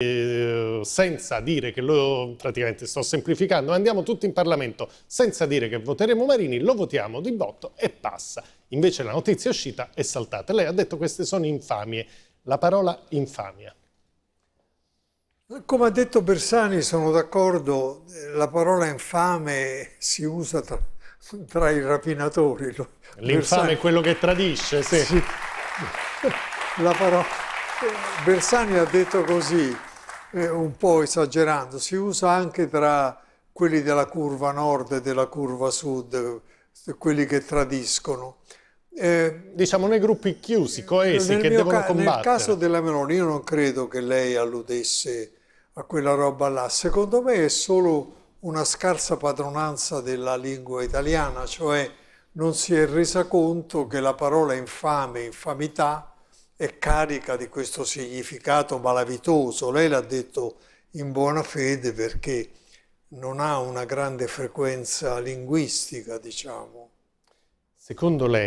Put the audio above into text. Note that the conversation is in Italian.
Eh, senza dire che lo, praticamente sto semplificando, andiamo tutti in Parlamento senza dire che voteremo Marini, lo votiamo di botto e passa. Invece la notizia è uscita è saltata. Lei ha detto queste sono infamie. La parola infamia. Come ha detto Bersani, sono d'accordo, la parola infame si usa tra, tra i rapinatori. L'infame è quello che tradisce, sì. sì. Parola... Bersani ha detto così, eh, un po' esagerando, si usa anche tra quelli della curva nord e della curva sud, quelli che tradiscono. Eh, diciamo nei gruppi chiusi, coesi, che devono ca- combattere. Nel caso della Meloni io non credo che lei alludesse a quella roba là, secondo me è solo una scarsa padronanza della lingua italiana, cioè non si è resa conto che la parola infame, infamità, è carica di questo significato malavitoso. Lei l'ha detto in buona fede perché non ha una grande frequenza linguistica, diciamo. Secondo lei